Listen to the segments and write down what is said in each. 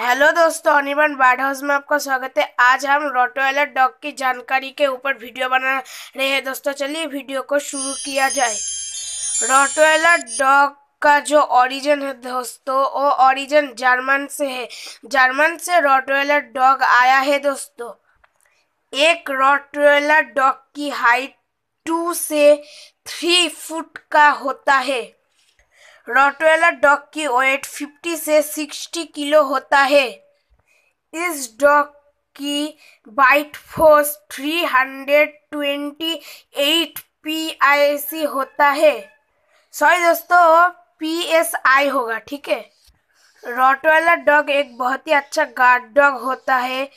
hello दोस्तों अनिबन board house में आपका स्वागत है आज हम रोटोवेलर डॉग की जानकारी के ऊपर वीडियो बना रहे हैं दोस्तों चलिए वीडियो को शुरू किया जाए रोटोवेलर डॉग का जो ओरिजिन है दोस्तों वो ओरिजिन जर्मन से है जर्मन से रोटोवेलर डॉग आया है दोस्तों एक रोटोवेलर डॉग की हाइट टू से थ्री फुट का होता है रॉटवेलर डॉग की वेट 50 से 60 किलो होता है इस डॉग की बाइट फोर्स 328 पीआईसी होता है सॉरी दोस्तों पीएसआई होगा ठीक है रॉटवेलर डॉग एक बहुत ही अच्छा गार्ड डॉग होता है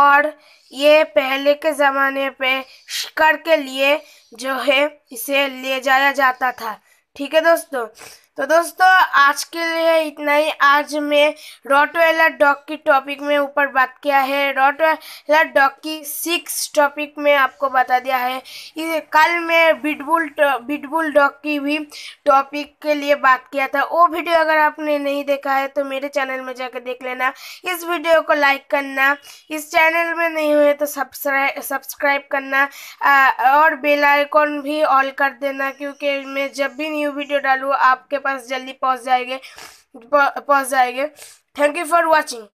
और ये पहले के ज़माने पे शिकार के लिए जो है इसे ले जाया जाता था ठीक है दोस्तों तो दोस्तों आज के लिए इतना ही आज मैं रॉटवेलर डॉग की टॉपिक में ऊपर बात किया है रॉटवेलर डॉग की सिक्स टॉपिक में आपको बता दिया है कल मैं बिटबुल बिटबुल डॉग की भी टॉपिक के लिए बात किया था वो वीडियो अगर आपने नहीं देखा है तो मेरे चैनल में जाकर देख लेना इस वीडियो को लाइक करना इस चैनल में नहीं हुए तो सब्सक्राइब सब्सक्राइब करना और बेलाइकॉन भी ऑल कर देना क्योंकि मैं जब भी न्यू वीडियो डालूँ आपके पास जल्दी पहुँच जाएंगे पहुँच जाएंगे थैंक यू फॉर वॉचिंग